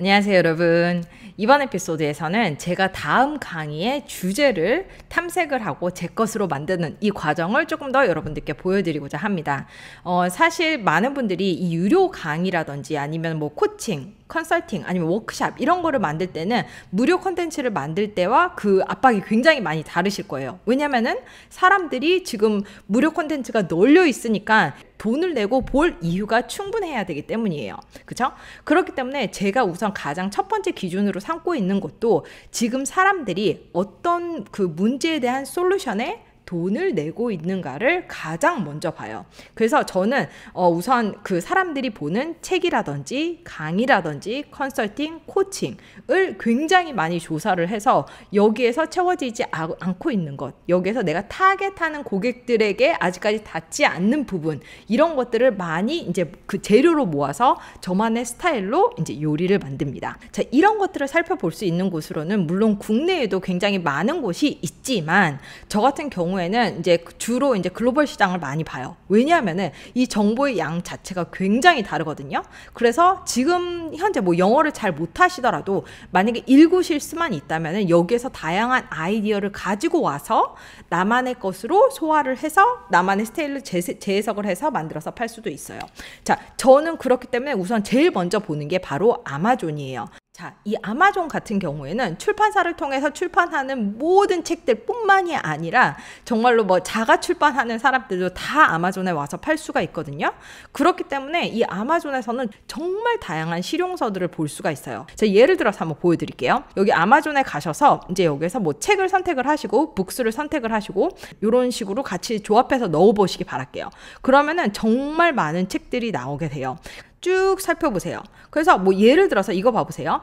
안녕하세요, 여러분. 이번 에피소드에서는 제가 다음 강의의 주제를 탐색을 하고 제 것으로 만드는 이 과정을 조금 더 여러분들께 보여드리고자 합니다. 어, 사실 많은 분들이 이 유료 강의라든지 아니면 뭐 코칭, 컨설팅 아니면 워크샵 이런 거를 만들 때는 무료 컨텐츠를 만들 때와 그 압박이 굉장히 많이 다르실 거예요. 왜냐면은 사람들이 지금 무료 컨텐츠가 널려 있으니까 돈을 내고 볼 이유가 충분해야 되기 때문이에요. 그죠? 그렇기 때문에 제가 우선 가장 첫 번째 기준으로 삼고 있는 것도 지금 사람들이 어떤 그 문제에 대한 솔루션에 돈을 내고 있는가를 가장 먼저 봐요. 그래서 저는 어, 우선 그 사람들이 보는 책이라든지 강의라든지 컨설팅, 코칭을 굉장히 많이 조사를 해서 여기에서 채워지지 아, 않고 있는 것, 여기에서 내가 타겟하는 고객들에게 아직까지 닿지 않는 부분 이런 것들을 많이 이제 그 재료로 모아서 저만의 스타일로 이제 요리를 만듭니다. 자, 이런 것들을 살펴볼 수 있는 곳으로는 물론 국내에도 굉장히 많은 곳이 있지만 저 같은 경우에 경우에는 이제 주로 이제 글로벌 시장을 많이 봐요. 왜냐하면은 이 정보의 양 자체가 굉장히 다르거든요. 그래서 지금 현재 뭐 영어를 잘 못하시더라도 만약에 읽으 실수만 있다면은 여기에서 다양한 아이디어를 가지고 와서 나만의 것으로 소화를 해서 나만의 스타일을 재해석을 해서 만들어서 팔 수도 있어요. 자, 저는 그렇기 때문에 우선 제일 먼저 보는 게 바로 아마존이에요. 자, 이 아마존 같은 경우에는 출판사를 통해서 출판하는 모든 책들 뿐만이 아니라 정말로 뭐 자가 출판하는 사람들도 다 아마존에 와서 팔 수가 있거든요. 그렇기 때문에 이 아마존에서는 정말 다양한 실용서들을 볼 수가 있어요. 자, 예를 들어서 한번 보여드릴게요. 여기 아마존에 가셔서 이제 여기에서 뭐 책을 선택을 하시고 북스를 선택을 하시고 이런 식으로 같이 조합해서 넣어보시기 바랄게요. 그러면은 정말 많은 책들이 나오게 돼요. 쭉 살펴보세요. 그래서 뭐 예를 들어서 이거 봐보세요.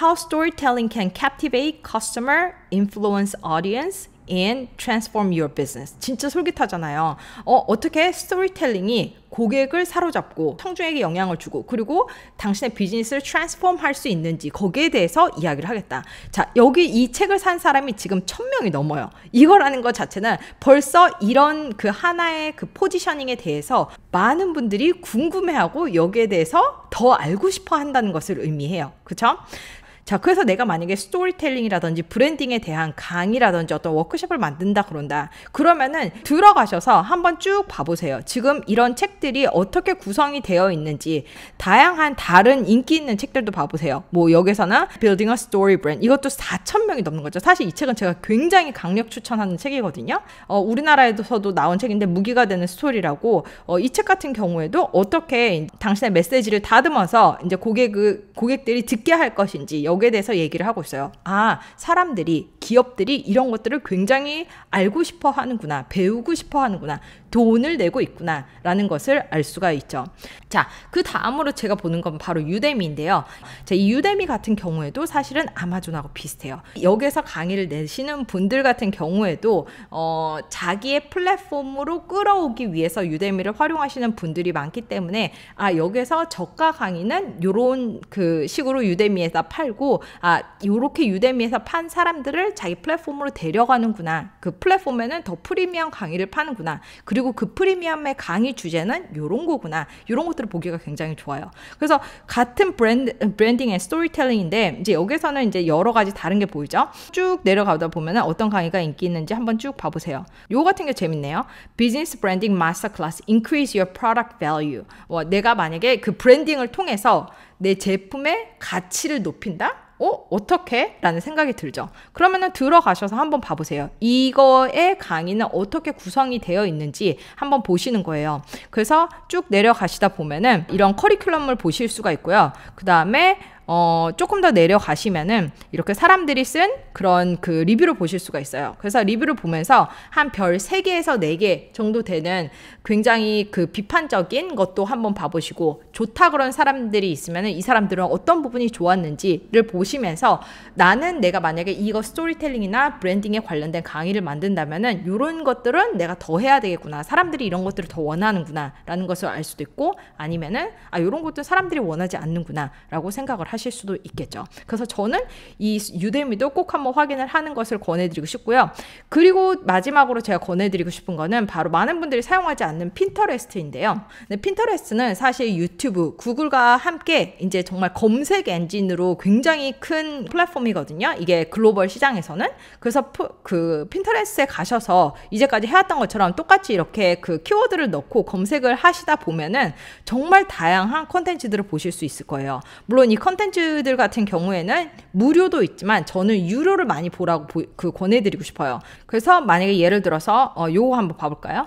How storytelling can captivate customer, influence audience, in transform your business. 진짜 솔깃하잖아요. 어, 어떻게 스토리텔링이 고객을 사로잡고 청중에게 영향을 주고 그리고 당신의 비즈니스를 트랜스폼 할수 있는지 거기에 대해서 이야기를 하겠다. 자, 여기 이 책을 산 사람이 지금 천명이 넘어요. 이거라는 것 자체는 벌써 이런 그 하나의 그 포지셔닝에 대해서 많은 분들이 궁금해하고 여기에 대해서 더 알고 싶어 한다는 것을 의미해요. 그쵸? 자, 그래서 내가 만약에 스토리텔링이라든지 브랜딩에 대한 강의라든지 어떤 워크숍을 만든다 그런다. 그러면은 들어가셔서 한번 쭉 봐보세요. 지금 이런 책들이 어떻게 구성이 되어 있는지 다양한 다른 인기 있는 책들도 봐보세요. 뭐 여기서는 Building a Story Brand 이것도 4천 명이 넘는 거죠. 사실 이 책은 제가 굉장히 강력 추천하는 책이거든요. 어, 우리나라에서도 나온 책인데 무기가 되는 스토리라고 어, 이 책 같은 경우에도 어떻게 당신의 메시지를 다듬어서 이제 고객 고객들이 듣게 할 것인지 여기에 대해서 얘기를 하고 있어요. 아, 사람들이 기업들이 이런 것들을 굉장히 알고 싶어 하는구나, 배우고 싶어 하는구나, 돈을 내고 있구나, 라는 것을 알 수가 있죠. 자, 그 다음으로 제가 보는 건 바로 유대미인데요. 자, 이 유대미 같은 경우에도 사실은 아마존하고 비슷해요. 여기서 강의를 내시는 분들 같은 경우에도, 어, 자기의 플랫폼으로 끌어오기 위해서 유대미를 활용하시는 분들이 많기 때문에, 아, 여기서 저가 강의는 요런 그 식으로 유대미에서 팔고, 아, 요렇게 유대미에서 판 사람들을 자기 플랫폼으로 데려가는구나. 그 플랫폼에는 더 프리미엄 강의를 파는구나. 그리고 그 프리미엄의 강의 주제는 요런 거구나. 요런 것들을 보기가 굉장히 좋아요. 그래서 같은 브랜드, 브랜딩 앤 스토리텔링인데 이제 여기서는 이제 여러 가지 다른 게 보이죠. 쭉 내려가다 보면 어떤 강의가 인기 있는지 한번 쭉 봐보세요. 요 같은 게 재밌네요. 비즈니스 브랜딩 마스터 클래스 increase your product value. 와, 뭐 내가 만약에 그 브랜딩을 통해서 내 제품의 가치를 높인다? 어? 어떻게? 라는 생각이 들죠. 그러면은 들어가셔서 한번 봐보세요. 이거의 강의는 어떻게 구성이 되어 있는지 한번 보시는 거예요. 그래서 쭉 내려가시다 보면은 이런 커리큘럼을 보실 수가 있고요. 그 다음에 어, 조금 더 내려가시면은 이렇게 사람들이 쓴 그런 그 리뷰를 보실 수가 있어요. 그래서 리뷰를 보면서 한 별 3개에서 4개 정도 되는 굉장히 그 비판적인 것도 한번 봐보시고 좋다 그런 사람들이 있으면은 이 사람들은 어떤 부분이 좋았는지를 보시면서 나는 내가 만약에 이거 스토리텔링이나 브랜딩에 관련된 강의를 만든다면은 이런 것들은 내가 더 해야 되겠구나. 사람들이 이런 것들을 더 원하는구나. 라는 것을 알 수도 있고 아니면은 아, 이런 것도 사람들이 원하지 않는구나. 라고 생각을 하실 수도 있겠죠. 그래서 저는 이 유대미도 꼭 한번 확인을 하는 것을 권해드리고 싶고요. 그리고 마지막으로 제가 권해드리고 싶은 거는 바로 많은 분들이 사용하지 않는 핀터레스트인데요. 근데 핀터레스트는 사실 유튜브, 구글과 함께 이제 정말 검색 엔진으로 굉장히 큰 플랫폼이거든요. 이게 글로벌 시장에서는 그래서 그 핀터레스트에 가셔서 이제까지 해왔던 것처럼 똑같이 이렇게 그 키워드를 넣고 검색을 하시다 보면은 정말 다양한 컨텐츠들을 보실 수 있을 거예요. 물론 이 컨텐츠 컨텐츠들 같은 경우에는 무료도 있지만 저는 유료를 많이 보라고 보, 그 권해드리고 싶어요. 그래서 만약에 예를 들어서 어, 요거 한번 봐볼까요?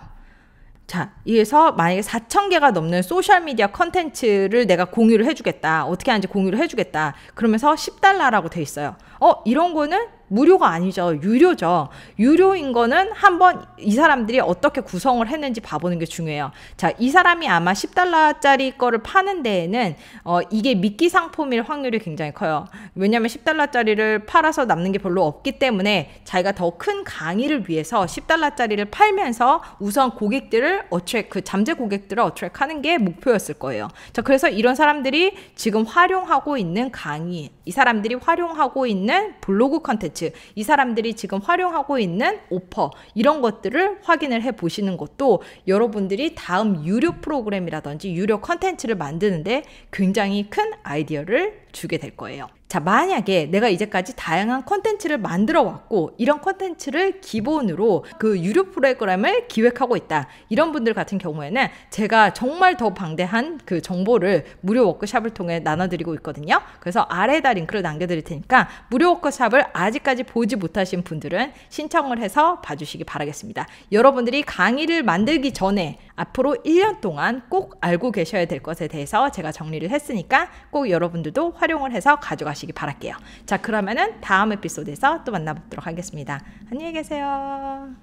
자, 이에서 만약에 4,000개가 넘는 소셜미디어 컨텐츠를 내가 공유를 해주겠다. 어떻게 하는지 공유를 해주겠다. 그러면서 10달러라고 돼 있어요. 어, 이런 거는 무료가 아니죠. 유료죠. 유료인 거는 한번 이 사람들이 어떻게 구성을 했는지 봐보는 게 중요해요. 자, 이 사람이 아마 10달러짜리 거를 파는 데에는 어, 이게 미끼 상품일 확률이 굉장히 커요. 왜냐하면 10달러짜리를 팔아서 남는 게 별로 없기 때문에 자기가 더 큰 강의를 위해서 10달러짜리를 팔면서 우선 고객들을 어트랙, 그 잠재 고객들을 어트랙하는 게 목표였을 거예요. 자, 그래서 이런 사람들이 지금 활용하고 있는 강의, 이 사람들이 활용하고 있는 있는 블로그 컨텐츠, 이 사람들이 지금 활용하고 있는 오퍼, 이런 것들을 확인을 해 보시는 것도 여러분들이 다음 유료 프로그램이라든지 유료 컨텐츠를 만드는데 굉장히 큰 아이디어를 주게 될 거예요. 자, 만약에 내가 이제까지 다양한 컨텐츠를 만들어 왔고 이런 컨텐츠를 기본으로 그 유료 프로그램을 기획하고 있다. 이런 분들 같은 경우에는 제가 정말 더 방대한 그 정보를 무료 워크샵을 통해 나눠드리고 있거든요. 그래서 아래에다 링크를 남겨드릴 테니까 무료 워크샵을 아직까지 보지 못하신 분들은 신청을 해서 봐주시기 바라겠습니다. 여러분들이 강의를 만들기 전에 앞으로 1년 동안 꼭 알고 계셔야 될 것에 대해서 제가 정리를 했으니까 꼭 여러분들도 활용을 해서 가져가시면 마시기 바랄게요. 자, 그러면은 다음 에피소드에서 또 만나보도록 하겠습니다. 안녕히 계세요.